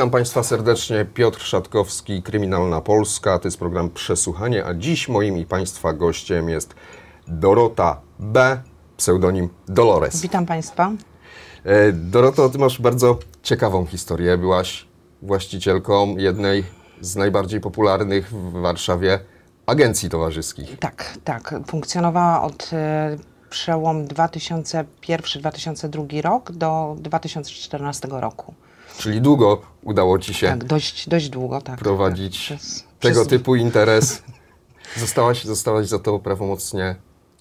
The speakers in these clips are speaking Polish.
Witam Państwa serdecznie. Piotr Szatkowski, Kryminalna Polska. To jest program Przesłuchanie, a dziś moim i Państwa gościem jest Dorota B., pseudonim Dolores. Witam Państwa. E, Doroto, Ty masz bardzo ciekawą historię. Byłaś właścicielką jednej z najbardziej popularnych w Warszawie agencji towarzyskich. Tak, tak. Funkcjonowała od e, przełom 2001-2002 rok do 2014 roku. Czyli długo udało ci się. Tak, dość, dość długo, tak. Prowadzić tak, przez, tego przez... typu interes. zostałaś, zostałaś za to prawomocnie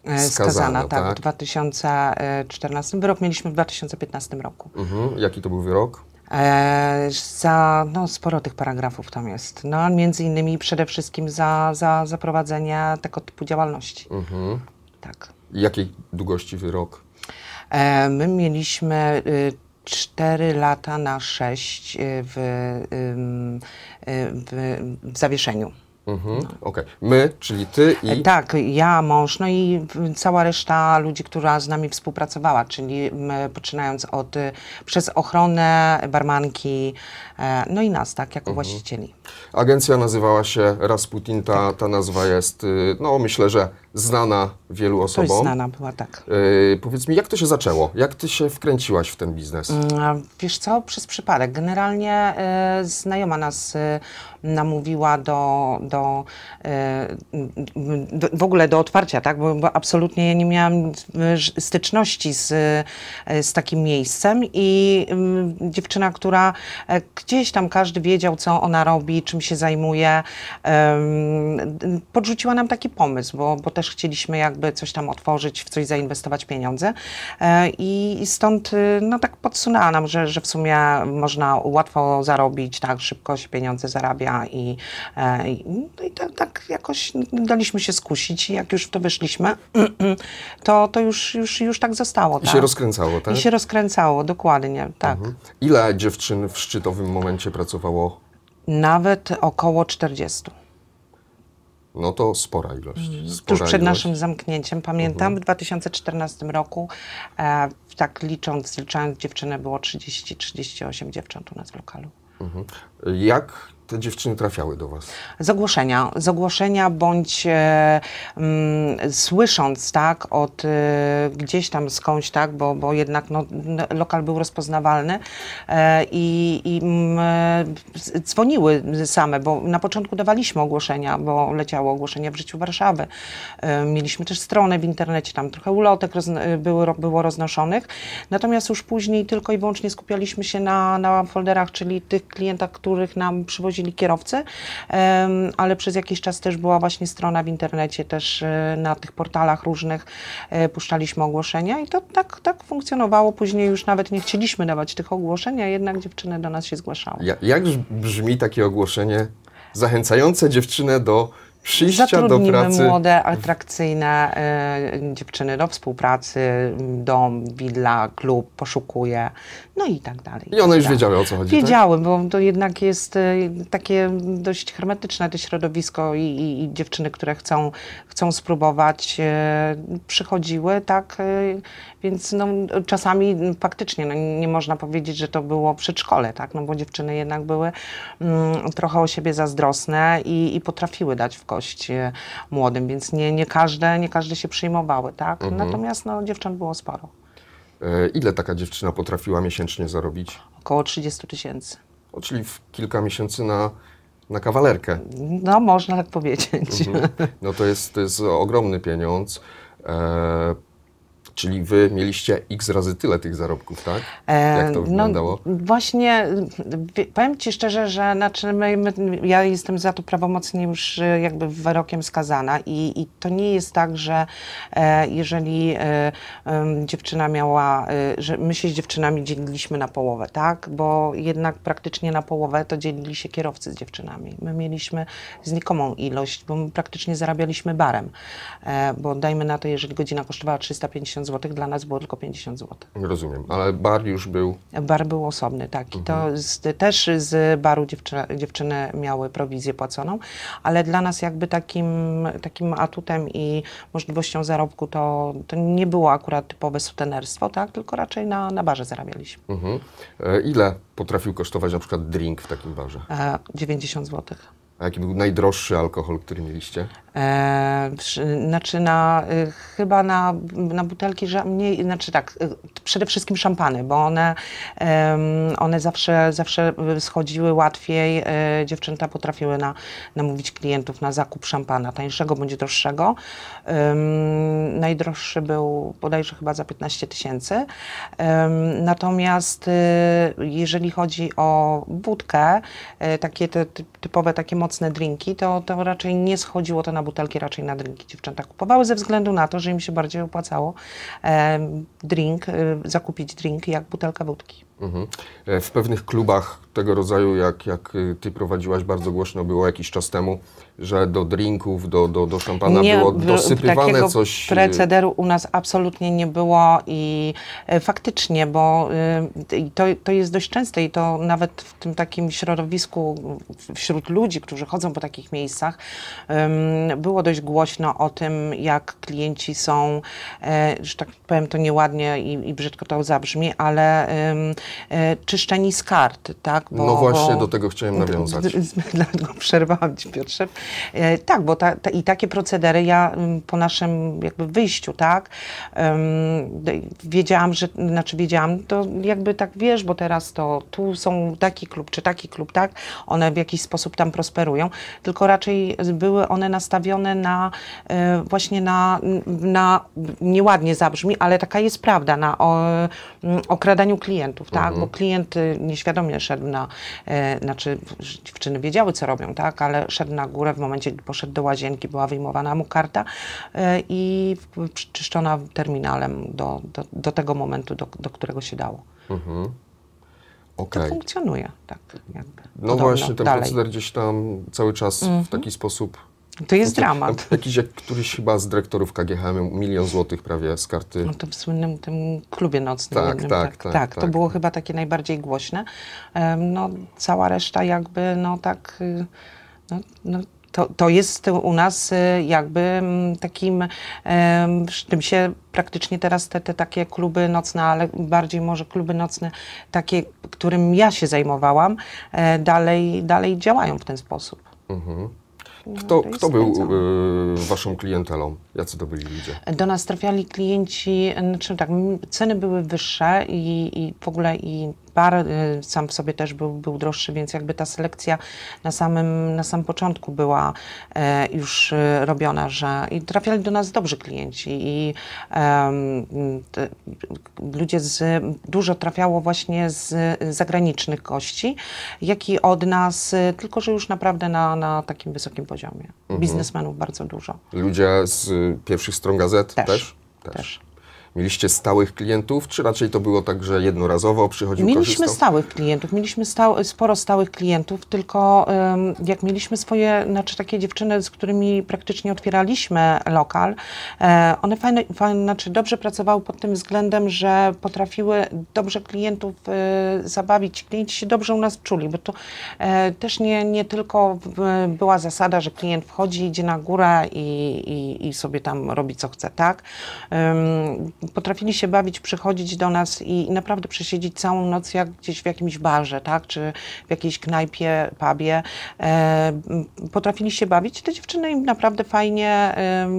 e, skazana. skazana tak, tak, w 2014. Wyrok mieliśmy w 2015 roku. Mhm. Jaki to był wyrok? E, za, no sporo tych paragrafów tam jest. No, między innymi przede wszystkim za, za, za prowadzenie tego typu działalności. Mhm. Tak. Jakiej długości wyrok? E, my mieliśmy y, 4 lata na 6 y, w, y, w, w zawieszeniu. Mhm, okay. My, czyli ty i... E, tak, ja, mąż, no i cała reszta ludzi, która z nami współpracowała, czyli poczynając od, y, przez ochronę, barmanki, e, no i nas, tak, jako mhm. właścicieli. Agencja nazywała się Rasputin, ta, tak. ta nazwa jest, no myślę, że znana wielu osobom. Dość znana była, tak. Yy, powiedz mi, jak to się zaczęło? Jak ty się wkręciłaś w ten biznes? Mm, wiesz co, przez przypadek. Generalnie e, znajoma nas y, namówiła do, do, do, w ogóle do otwarcia, tak? Bo, bo absolutnie ja nie miałam styczności z, z takim miejscem i mm, dziewczyna, która gdzieś tam każdy wiedział, co ona robi, czym się zajmuje, podrzuciła nam taki pomysł, bo, bo też chcieliśmy jakby coś tam otworzyć, w coś zainwestować pieniądze e, i stąd y, no tak podsunęła nam, że, że w sumie można łatwo zarobić, tak szybko się pieniądze zarabia i, e, no i tak, tak, jakoś daliśmy się skusić i jak już w to wyszliśmy, to, to już, już, już tak zostało. I tak. się rozkręcało, tak? I się rozkręcało, dokładnie, tak. Mhm. Ile dziewczyn w szczytowym momencie pracowało? Nawet około 40. No to spora ilość. Mm, spora Tuż przed ilość. naszym zamknięciem, pamiętam, mhm. w 2014 roku, e, tak licząc, licząc dziewczyny, było 30-38 dziewcząt u nas w lokalu. Mhm. Jak te dziewczyny trafiały do Was? Z ogłoszenia. bądź e, m, mm, słysząc, tak, od e, gdzieś tam skądś, tak, bo, bo jednak no, lokal był rozpoznawalny e, i, i m, mm, e, dzwoniły same, bo na początku dawaliśmy ogłoszenia, bo leciało ogłoszenie w życiu Warszawy. E, mieliśmy też stronę w internecie, tam trochę ulotek roz, e, było, było roznoszonych. Natomiast już później tylko i wyłącznie skupialiśmy się na, na folderach, czyli tych klientach, których nam przywozili prowadzili kierowcy, ale przez jakiś czas też była właśnie strona w internecie, też e, na tych portalach różnych e, puszczaliśmy ogłoszenia i to tak, tak funkcjonowało. Później już nawet nie chcieliśmy dawać tych ogłoszeń, a jednak dziewczyny do nas się zgłaszały. jak brzmi takie ogłoszenie zachęcające dziewczynę do przyjścia do pracy. młode, atrakcyjne y, dziewczyny do współpracy, dom, widla, klub, poszukuje, no i tak dalej. I one tak już tak. wiedziały o co chodzi, Wiedziały, tak? bo to jednak jest y, takie dość hermetyczne to środowisko i, i, i dziewczyny, które chcą, chcą spróbować, y, przychodziły, tak, y, więc no, czasami faktycznie no, nie można powiedzieć, że to było przedszkole, tak, no bo dziewczyny jednak były mm, trochę o siebie zazdrosne i, i potrafiły dać w kość młodym, więc nie, nie, każde, nie każde się przyjmowały, tak? Mhm. Natomiast no, dziewcząt było sporo. E, ile taka dziewczyna potrafiła miesięcznie zarobić? Około 30 tysięcy. Czyli w kilka miesięcy na, na kawalerkę. No, można tak powiedzieć. Mhm. No to jest, to jest ogromny pieniądz. E, Czyli wy mieliście x razy tyle tych zarobków, tak? E, Jak to no, wyglądało? No, właśnie, powiem ci szczerze, że znaczy my, my, ja jestem za to prawomocnie już e, jakby wyrokiem skazana i, i to nie jest tak, że e, jeżeli dziewczyna miała, że my się z dziewczynami dzieliliśmy na połowę, tak? Bo jednak praktycznie na połowę to dzielili się kierowcy z dziewczynami. My mieliśmy znikomą ilość, bo my praktycznie zarabialiśmy barem, bo dajmy na to, jeżeli godzina kosztowała 350 zł, dla nas było tylko 50 zł. Rozumiem, ale bar już był... Bar był osobny, tak. I to mhm. z, też z baru dziewczyny, dziewczyny miały prowizję płaconą, ale dla nas jakby takim, takim atutem i możliwością zarobku to, to nie było akurat typowe sutenerstwo, tak, tylko raczej na, na barze zarabialiśmy. Mhm. E, ile potrafił kosztować na przykład drink w takim barze? 90 e, złotych. A jaki był najdroższy alkohol, który mieliście? E, przy, znaczy na, y, chyba na, na butelki, że mniej, znaczy tak, y, przede wszystkim szampany, bo one, y, one zawsze, zawsze schodziły łatwiej. E, dziewczęta potrafiły na, namówić klientów na zakup szampana, tańszego bądź droższego. najdroższy był bodajże chyba za 15 tysięcy. natomiast y, jeżeli chodzi o budkę, e, takie te, typowe, takie mocne drinki, to, to raczej nie schodziło to na butelki, raczej na drinki. Dziewczęta kupowały ze względu na to, że im się bardziej opłacało drink, y, zakupić drink jak butelka wódki. Mhm. E, w pewnych klubach tego rodzaju, jak, jak y, ty prowadziłaś, bardzo głośno było jakiś czas temu, że do drinków, do, do, do szampana nie, było dosypywane coś. Y, precederu u nas absolutnie nie było i e, faktycznie, bo y, to, to jest dość częste i to nawet w tym takim środowisku wśród ludzi, którzy chodzą po takich miejscach, było dość głośno o tym, jak klienci są, e, że tak powiem to nieładnie i, i brzydko to zabrzmi, ale E, czyszczeni z kart, tak? No bo, no właśnie, bo... do tego chciałem nawiązać. Dlatego przerwałam Ci, Piotrze. E, tak, bo ta, ta, i takie procedery ja mm, po naszym jakby wyjściu, tak, wiedziałam, że, znaczy wiedziałam, to jakby tak wiesz, bo teraz to tu są taki klub, czy taki klub, tak, one w jakiś sposób tam prosperują, tylko raczej były one nastawione na e, właśnie na, na nieładnie zabrzmi, ale taka jest prawda, na o, mm, okradaniu klientów, tak? tak, bo mhm. klient nieświadomie szedł na, e, znaczy dziewczyny wiedziały, co robią, tak, ale szedł na górę w momencie, gdy poszedł do łazienki, była wyjmowana mu karta e, i czyszczona terminalem do, do, do tego momentu, do, do którego się dało. Mhm. Okay. To funkcjonuje, tak. Jakby, no Podobno. właśnie, ten Dalej. proceder gdzieś tam cały czas mhm. w taki sposób to jest no dramat. dramat. Jakiś jak któryś chyba z dyrektorów KGH milion złotych prawie z karty. No to w słynnym tym klubie nocnym. Tak, jednym, tak, tak, tak, tak, To tak, było tak. chyba takie najbardziej głośne. Um, no cała reszta jakby no tak... Y, no, no, to, to jest u nas y, jakby mm, takim, tym się praktycznie teraz te, te takie kluby nocne, ale bardziej może kluby nocne, takie, którym ja się zajmowałam, e, dalej, dalej działają w ten sposób. Mhm. Kto, no, kto był y, waszą klientelą? Jacy to byli ludzie? Do nas trafiali klienci, znaczy tak, ceny były wyższe i, i w ogóle i bar y, sam w sobie też był, był droższy, więc jakby ta selekcja na samym, na samym początku była e, już e, robiona, że i trafiali do nas dobrzy klienci i e, te, ludzie z, dużo trafiało właśnie z zagranicznych gości, jak i od nas, e, tylko że już naprawdę na, na takim wysokim poziomie. Mhm. Biznesmenów bardzo dużo. Ludzie z pierwszych stron gazet też? Też. też. też. Mieliście stałych klientów, czy raczej to było tak, że jednorazowo przychodził Mieliśmy korzystał? stałych klientów, mieliśmy stał, sporo stałych klientów, tylko um, jak mieliśmy swoje, znaczy takie dziewczyny, z którymi praktycznie otwieraliśmy lokal, e, one fajne, fajne, znaczy dobrze pracowały pod tym względem, że potrafiły dobrze klientów e, zabawić. Klienci się dobrze u nas czuli, bo to e, też nie, nie tylko w, była zasada, że klient wchodzi, idzie na górę i, i, i sobie tam robi co chce, tak? potrafili się bawić, przychodzić do nas i, naprawdę przesiedzieć całą noc jak gdzieś w jakimś barze, tak, czy w jakiejś knajpie, pubie. E, potrafili się bawić. Te dziewczyny im naprawdę fajnie e,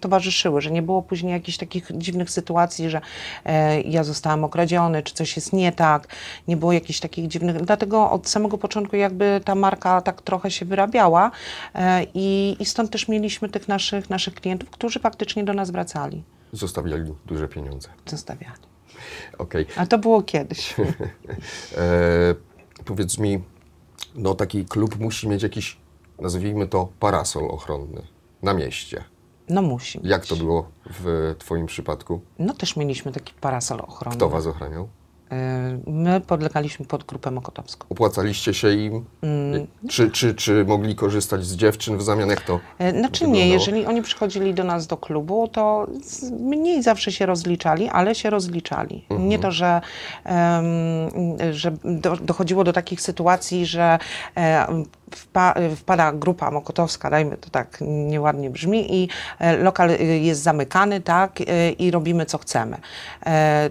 towarzyszyły, że nie było później jakichś takich dziwnych sytuacji, że e, ja zostałam okradziony, czy coś jest nie tak, nie było jakichś takich dziwnych, dlatego od samego początku jakby ta marka tak trochę się wyrabiała e, i, i stąd też mieliśmy tych naszych, naszych klientów, którzy faktycznie do nas wracali. Zostawiali duże pieniądze. Zostawiali. Okay. A to było kiedyś. e, powiedz mi, no taki klub musi mieć jakiś, nazwijmy to, parasol ochronny na mieście. No musi. Jak to było w Twoim przypadku? No też mieliśmy taki parasol ochronny. Kto Was ochraniał? E, my podlegaliśmy pod grupę mokotowską. Opłacaliście się im? Mm. Czy, czy, czy mogli korzystać z dziewczyn w zamian? Jak to e, Znaczy wyglądało? nie, jeżeli oni przychodzili do nas do klubu, to mniej zawsze się rozliczali, ale się rozliczali. Mhm. Nie to, że, um, że do, dochodziło do takich sytuacji, że um, wpa wpada grupa mokotowska, dajmy to tak nieładnie brzmi, i e, lokal e, jest zamykany, tak, e, i robimy co chcemy.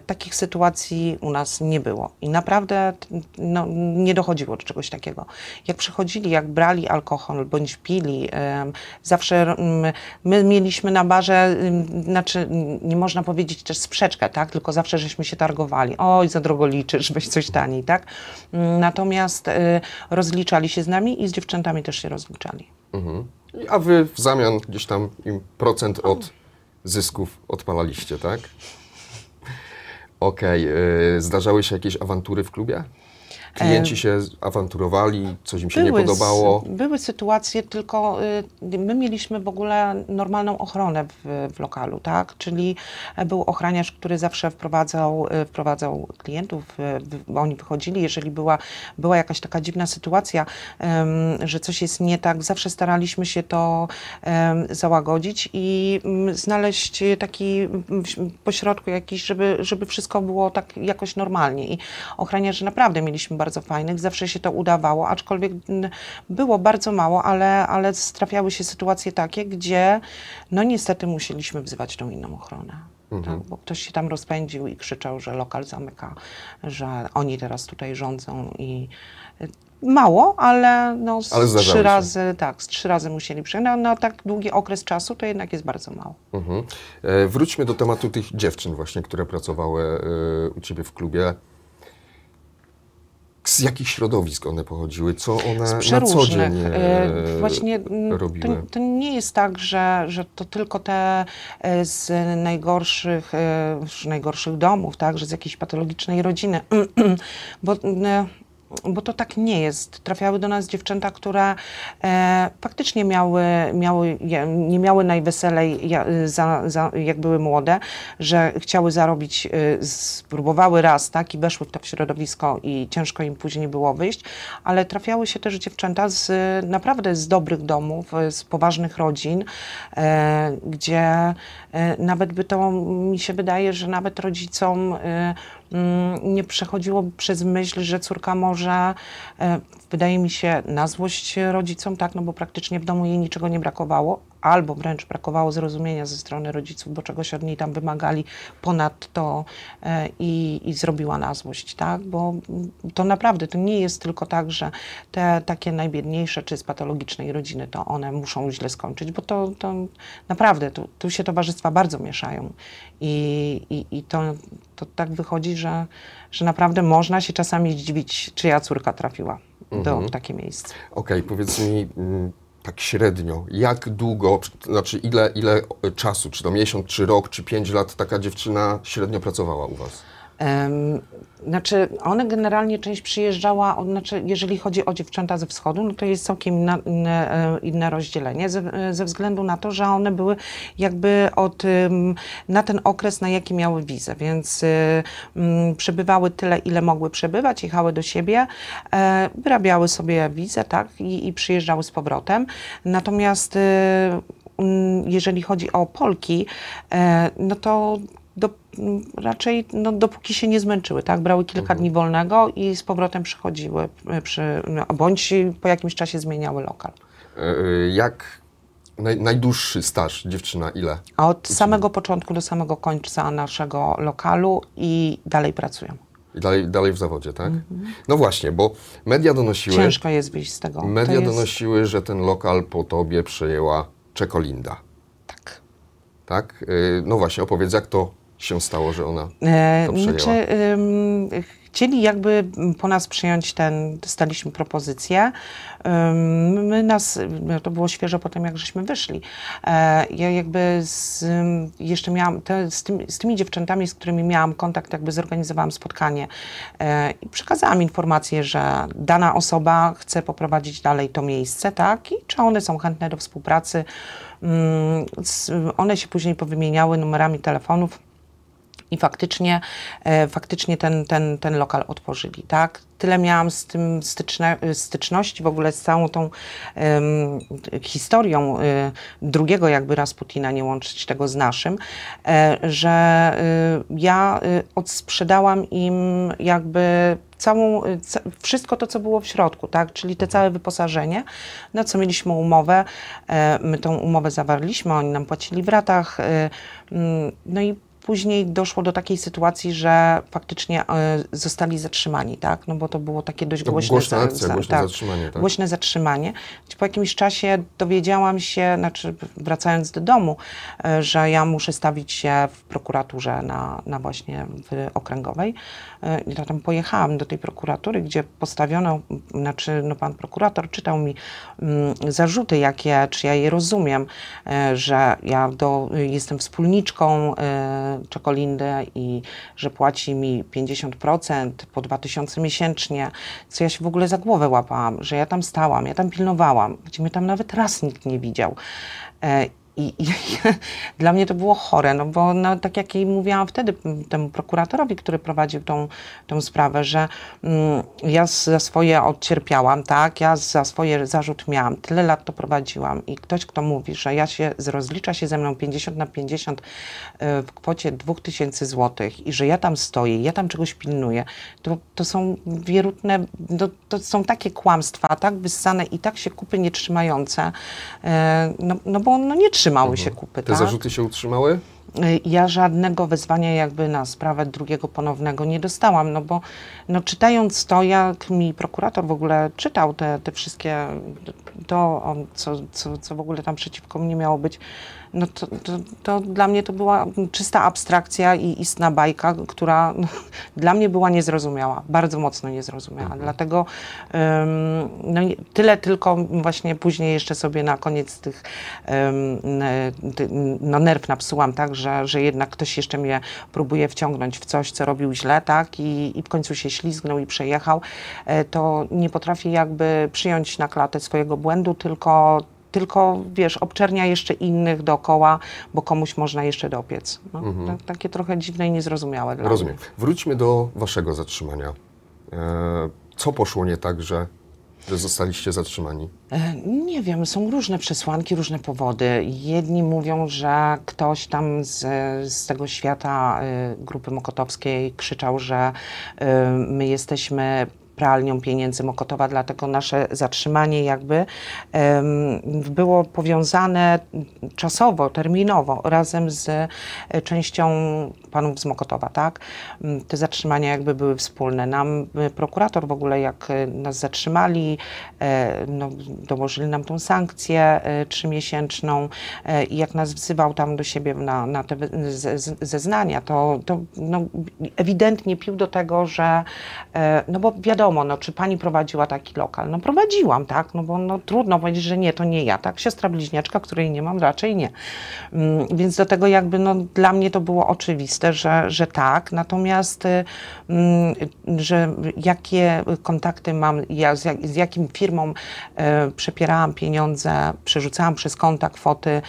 takich sytuacji u nas nie było i naprawdę no, nie dochodziło do czegoś takiego. Jak przychodzili, jak brali alkohol bądź pili, zawsze mm, my mieliśmy na barze, mm, znaczy nie można powiedzieć też sprzeczkę, tak, tylko zawsze żeśmy się targowali. Oj, za drogo liczysz, weź coś taniej, tak. Mm, natomiast rozliczali się z nami i z dziewczętami też się rozliczali. Mhm. A wy w zamian gdzieś tam im procent od zysków odpalaliście, tak? Okej, okay. zdarzały się jakieś awantury w klubie? Klienci się awanturowali, coś im się były, nie podobało. Były sytuacje, tylko y, my mieliśmy w ogóle normalną ochronę w, w lokalu, tak? Czyli e, był ochraniarz, który zawsze wprowadzał, y, wprowadzał klientów, bo y, oni wychodzili, jeżeli była, była jakaś taka dziwna sytuacja, że coś jest nie tak, zawsze staraliśmy się to załagodzić i mm, znaleźć taki mm, pośrodku jakiś, żeby, żeby wszystko było tak jakoś normalnie. I ochraniarzy naprawdę mieliśmy bardzo bardzo fajnych, zawsze się to udawało, aczkolwiek mm, było bardzo mało, ale, ale trafiały się sytuacje takie, gdzie no niestety musieliśmy wzywać tą inną ochronę. Tak? Mhm. Tak, bo ktoś się tam rozpędził i krzyczał, że lokal zamyka, że oni teraz tutaj rządzą i y, mało, ale, no z ale trzy razy, tak, z trzy razy musieli przyjechać Na, no, na, tak długi okres czasu to jednak jest bardzo mało. Mhm. E, wróćmy do tematu tych dziewczyn właśnie, które pracowały e, u Ciebie w klubie z jakich środowisk one pochodziły? Co one na co dzień y, e, Właśnie robiły? To, to, nie jest tak, że, że to tylko te e, z najgorszych, e, najgorszych domów, tak, że z jakiejś patologicznej rodziny, bo bo to tak nie jest. Trafiały do nas dziewczęta, które e, faktycznie miały, miały, nie miały najweselej, za, za, jak były młode, że chciały zarobić, e, spróbowały raz, tak, i weszły w to środowisko i ciężko im później było wyjść, ale trafiały się też dziewczęta z naprawdę z dobrych domów, e, z poważnych rodzin, e, gdzie e, nawet by to, mi się wydaje, że nawet rodzicom e, Mm, nie przechodziło przez myśl, że córka może, e, wydaje mi się, na złość rodzicom, tak, no bo praktycznie w domu jej niczego nie brakowało, albo wręcz brakowało zrozumienia ze strony rodziców, bo czegoś od niej tam wymagali ponad to e, i, i zrobiła na złość, tak? Bo to naprawdę, to nie jest tylko tak, że te takie najbiedniejsze czy z patologicznej rodziny, to one muszą źle skończyć, bo to, to naprawdę, tu, tu się towarzystwa bardzo mieszają i, i, i to, to tak wychodzi, że, że naprawdę można się czasami zdziwić, czyja córka trafiła do mhm. takie miejsce. Okej, okay, powiedz mi mm, tak średnio, jak długo, znaczy ile, ile czasu, czy to miesiąc, czy rok, czy pięć lat taka dziewczyna średnio pracowała u Was? Znaczy, one generalnie część przyjeżdżała, znaczy, jeżeli chodzi o dziewczęta ze wschodu, no to jest całkiem inna, inne, e, inne, rozdzielenie, ze, ze, względu na to, że one były jakby od, na ten okres, na jaki miały wizę, więc um, przebywały tyle, ile mogły przebywać, jechały do siebie, e, wyrabiały sobie wizę, tak, i, i przyjeżdżały z powrotem. Natomiast e, mm, jeżeli chodzi o Polki, e, no to do, raczej no, dopóki się nie zmęczyły, tak? Brały kilka mhm. dni wolnego i z powrotem przychodziły, e, przy, no, bądź po jakimś czasie zmieniały lokal. E, e, jak naj, najdłuższy staż dziewczyna ile? A od samego początku do samego końca naszego lokalu i dalej pracują. I dalej, dalej w zawodzie, tak? Mhm. No właśnie, bo media donosiły... Ciężko jest wyjść z tego. Media jest... donosiły, że ten lokal po tobie przejęła Czekolinda. Tak. Tak? No właśnie, opowiedz, jak to się stało, że ona e, to przejęła? Znaczy, um, chcieli jakby po nas przyjąć ten, dostaliśmy propozycję. Um, my nas, to było świeżo po tym, jak żeśmy wyszli. E, ja jakby z, jeszcze miałam, te, z, z, tymi dziewczętami, z którymi miałam kontakt, jakby zorganizowałam spotkanie e, i przekazałam informację, że dana osoba chce poprowadzić dalej to miejsce, tak, i czy one są chętne do współpracy. Um, z, one się później powymieniały numerami telefonów i faktycznie, e, faktycznie ten, ten, ten lokal otworzyli, tak? Tyle miałam z tym styczne, e, styczności, w ogóle z całą tą um, historią y, drugiego jakby Rasputina, nie łączyć tego z naszym, że y, ja odsprzedałam im jakby całą, wszystko to, co było w środku, tak? czyli te całe wyposażenie, na co mieliśmy umowę. My tą umowę zawarliśmy, oni nam płacili w ratach. No i później doszło do takiej sytuacji, że faktycznie e, zostali zatrzymani, tak? No bo to było takie dość to głośne, głośna akcja, za, głośne tak, zatrzymanie. Tak? Głośne zatrzymanie. Po jakimś czasie dowiedziałam się, znaczy wracając do domu, e, że ja muszę stawić się w prokuraturze na, na właśnie w okręgowej. E, ja tam pojechałam do tej prokuratury, gdzie postawiono, znaczy no pan prokurator czytał mi mm, zarzuty, jakie, czy ja je rozumiem, e, że ja do, jestem wspólniczką e, Czekolindy i że płaci mi 50% po 2000 miesięcznie, co ja się w ogóle za głowę łapałam, że ja tam stałam, ja tam pilnowałam, gdzie mnie tam nawet raz nikt nie widział. I, i dla mnie to było chore, no bo no, tak jak jej mówiłam wtedy temu prokuratorowi, który prowadził tą, tą sprawę, że mm, ja za swoje odcierpiałam, tak, ja za swoje zarzut miałam, tyle lat to prowadziłam i ktoś, kto mówi, że ja się rozlicza się ze mną 50 na 50 e, w kwocie 2000 zł i że ja tam stoję, ja tam czegoś pilnuję, to, to są wierutne, to, no, to są takie kłamstwa, tak wyssane i tak się kupy nie trzymające, e, no, no bo no nie trzyma utrzymały mhm. się kupy. Te tak? zarzuty się utrzymały? Y, ja żadnego wezwania jakby na sprawę drugiego ponownego nie dostałam, no bo no czytając to, jak mi prokurator w ogóle czytał te, te wszystkie, to co, co, co w ogóle tam przeciwko mnie miało być no to, to, to, dla mnie to była czysta abstrakcja i istna bajka, która dla mnie była niezrozumiała, bardzo mocno niezrozumiała. Mhm. Dlatego um, no, tyle tylko właśnie później jeszcze sobie na koniec tych um, ty, no, nerw napsułam, tak, że, że jednak ktoś jeszcze mnie próbuje wciągnąć w coś, co robił źle, tak, i, i w końcu się ślizgnął i przejechał, e, to nie potrafię jakby przyjąć na klatę swojego błędu, tylko tylko wiesz, obczernia jeszcze innych dookoła, bo komuś można jeszcze dopiec. No, mhm. Takie trochę dziwne i niezrozumiałe dla Rozumiem. Mnie. Wróćmy do waszego zatrzymania. E, co poszło nie tak, że zostaliście zatrzymani? E, nie wiem, są różne przesłanki, różne powody. Jedni mówią, że ktoś tam z, z tego świata y, grupy mokotowskiej krzyczał, że y, my jesteśmy pralnią pieniędzy Mokotowa, dlatego nasze zatrzymanie jakby było powiązane czasowo, terminowo razem z e, częścią panów z Mokotowa, tak? Te zatrzymania jakby były wspólne. Nam e, prokurator w ogóle jak e, nas zatrzymali, no, dołożyli nam tą sankcję trzymiesięczną i jak nas wzywał tam do siebie na, na te zeznania, to, to no, ewidentnie pił do tego, że no bo wiadomo, wiadomo, no, czy pani prowadziła taki lokal? No prowadziłam, tak, no bo no, trudno powiedzieć, że nie, to nie ja, tak, siostra bliźniaczka, której nie mam, raczej nie. Mm, więc do tego jakby, no dla mnie to było oczywiste, że, że tak, natomiast y, mm, że jakie kontakty mam, ja z, jak, z jakim firmą y, przepierałam pieniądze, przerzucałam przez konta kwoty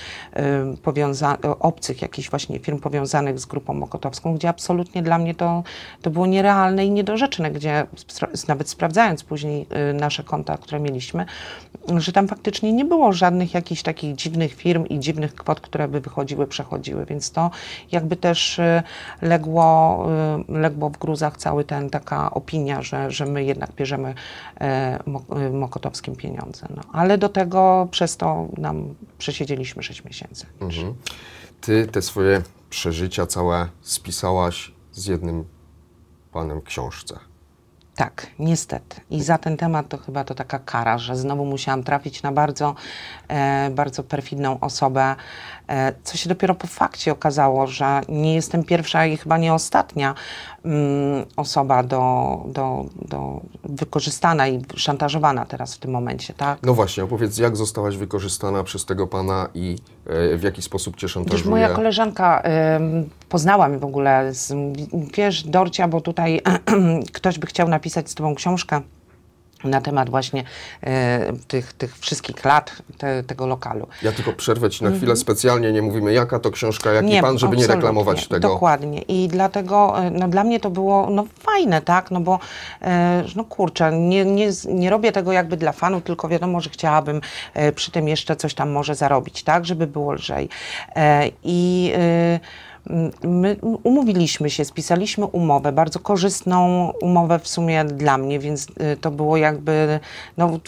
y, obcych jakichś właśnie firm powiązanych z grupą mokotowską, gdzie absolutnie dla mnie to, to było nierealne i niedorzeczne, gdzie nawet sprawdzając później y, nasze konta, które mieliśmy, że tam faktycznie nie było żadnych jakichś takich dziwnych firm i dziwnych kwot, które by wychodziły, przechodziły, więc to jakby też y, legło, y, legło w gruzach cały ten, taka opinia, że, że my jednak bierzemy Mokotowskim pieniądze. No, ale do tego przez to nam przesiedzieliśmy 6 miesięcy. Mhm. Ty te swoje przeżycia całe spisałaś z jednym panem książce. Tak, niestety. I za ten temat to chyba to taka kara, że znowu musiałam trafić na bardzo, e, bardzo perfidną osobę, E, co się dopiero po fakcie okazało, że nie jestem pierwsza i chyba nie ostatnia mm, osoba do, do, do wykorzystana i szantażowana teraz w tym momencie, tak? No właśnie, opowiedz, jak zostałaś wykorzystana przez tego pana i e, w jaki sposób cię szantażuje? Wiesz, moja koleżanka poznała mnie w ogóle, z, wiesz, Dorcia, bo tutaj ktoś by chciał napisać z tobą książkę, na temat właśnie e, tych, tych wszystkich lat te, tego lokalu. Ja tylko przerwę Ci na chwilę, mm -hmm. specjalnie nie mówimy jaka to książka, jaki nie, Pan, żeby nie reklamować tego. Dokładnie i dlatego e, no, dla mnie to było no, fajne, tak, no bo e, no kurczę, nie, nie, nie robię tego jakby dla fanów, tylko wiadomo, że chciałabym e, przy tym jeszcze coś tam może zarobić, tak, żeby było lżej. E, I e, My umówiliśmy się, spisaliśmy umowę, bardzo korzystną umowę w sumie dla mnie, więc y, to było jakby, no,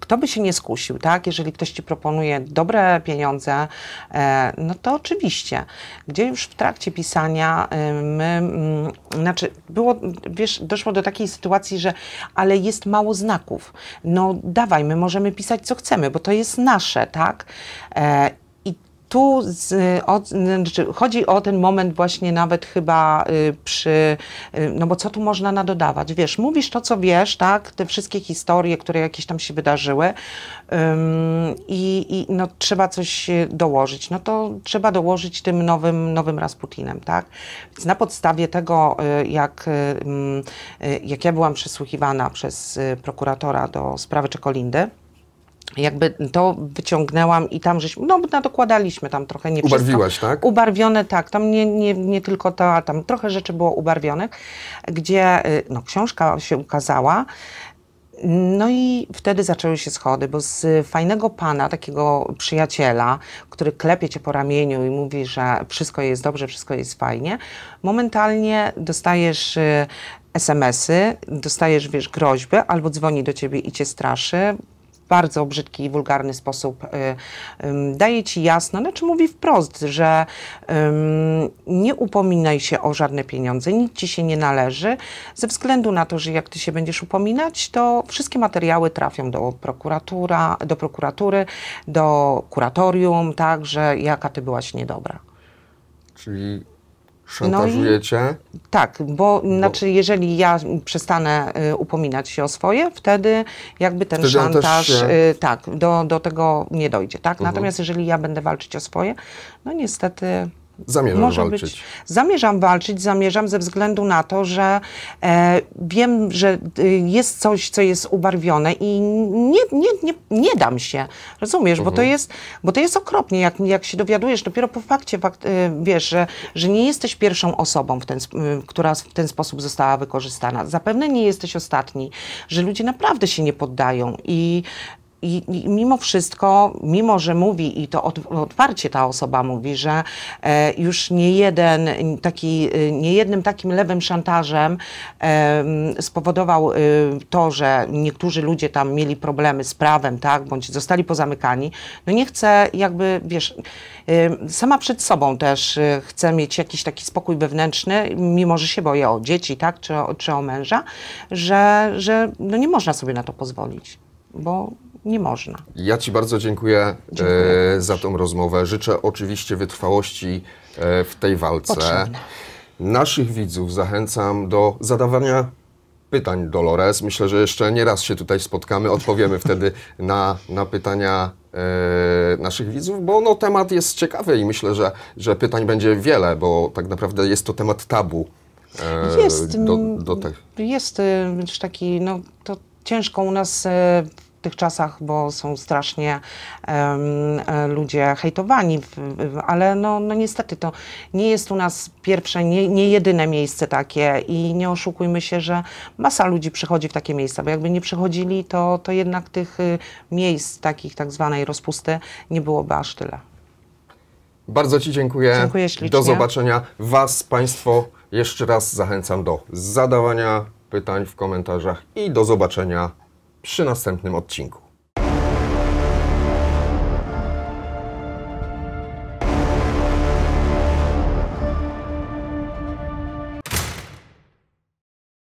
kto by się nie skusił, tak? Jeżeli ktoś ci proponuje dobre pieniądze, e, no to oczywiście. Gdzie już w trakcie pisania y, my, znaczy było, wiesz, doszło do takiej sytuacji, że ale jest mało znaków. No dawaj, my możemy pisać co chcemy, bo to jest nasze, tak? E, tu z, o, znaczy chodzi o ten moment właśnie nawet chyba y, przy, y, no bo co tu można nadodawać? Wiesz, mówisz to, co wiesz, tak, te wszystkie historie, które jakieś tam się wydarzyły i, no, trzeba coś y, dołożyć. No to trzeba dołożyć tym nowym, nowym Rasputinem, tak? Więc na podstawie tego, y, jak, y, jak ja byłam przesłuchiwana przez prokuratora do sprawy Czekolindy, jakby to wyciągnęłam i tam żeśmy, no nadokładaliśmy tam trochę, nie Ubarwiłaś, tak? Ubarwione, tak, tam nie, nie, nie tylko ta, tam trochę rzeczy było ubarwionych, gdzie y, no, książka się ukazała, no i wtedy zaczęły się schody, bo z fajnego pana, takiego przyjaciela, który klepie cię po ramieniu i mówi, że wszystko jest dobrze, wszystko jest fajnie, momentalnie dostajesz y, SMS-y, dostajesz, wiesz, groźby, albo dzwoni do ciebie i cię straszy, bardzo brzydki i wulgarny sposób y, daje ci jasno, znaczy mówi wprost, że nie upominaj się o żadne pieniądze, nic ci się nie należy, ze względu na to, że jak ty się będziesz upominać, to wszystkie materiały trafią do, prokuratura, do prokuratury, do kuratorium, tak, że jaka ty byłaś niedobra. Czyli Szantażujecie? No i, tak, bo, bo znaczy jeżeli ja przestanę y, upominać się o swoje, wtedy jakby ten wtedy szantaż się... y, tak, do, do tego nie dojdzie, tak? Mhm. Natomiast jeżeli ja będę walczyć o swoje, no niestety Zamierzam może walczyć. Być, zamierzam walczyć, zamierzam ze względu na to, że e, wiem, że y, jest coś, co jest ubarwione i nie, nie, nie, nie dam się. Rozumiesz? Mhm. Bo, to mhm. jest, bo to jest okropnie, jak, jak się dowiadujesz dopiero po fakcie, fakt, e, wiesz, że, że nie jesteś pierwszą osobą, w ten, y, która w ten sposób została wykorzystana. Zapewne nie jesteś ostatni, że ludzie naprawdę się nie poddają i i, i, mimo wszystko, mimo że mówi i to otwarcie ta osoba mówi, że e, już nie jeden taki, e, nie jednym takim lewym szantażem e, spowodował e, to, że niektórzy ludzie tam mieli problemy z prawem, tak, bądź zostali pozamykani. No nie chcę jakby, wiesz, sama przed sobą też e, chcę mieć jakiś taki spokój wewnętrzny, mimo że się boję o dzieci, tak, czy, czy o męża, że, że no nie można sobie na to pozwolić, bo nie można. Ja Ci bardzo dziękuję, e, dziękuję za tą rozmowę. Życzę oczywiście wytrwałości e, w tej walce. Potrzebne. Naszych widzów zachęcam do zadawania pytań Dolores. Myślę, że jeszcze nie raz się tutaj spotkamy, odpowiemy wtedy na, na pytania e, naszych widzów, bo no, temat jest ciekawy i myślę, że, że pytań będzie wiele, bo tak naprawdę jest to temat tabu. E, jest, mm, do, do tych. jest y, taki, no to ciężko u nas e, tych czasach, bo są strasznie um, ludzie hejtowani, ale no, no niestety to nie jest u nas pierwsze, nie, nie jedyne miejsce takie i nie oszukujmy się, że masa ludzi przychodzi w takie miejsca, bo jakby nie przychodzili, to, to jednak tych y, miejsc takich tak zwanej rozpusty nie byłoby aż tyle. Bardzo Ci dziękuję. Dziękuję ślicznie. Do zobaczenia. Was, Państwo, jeszcze raz zachęcam do zadawania pytań w komentarzach i do zobaczenia przy następnym odcinku.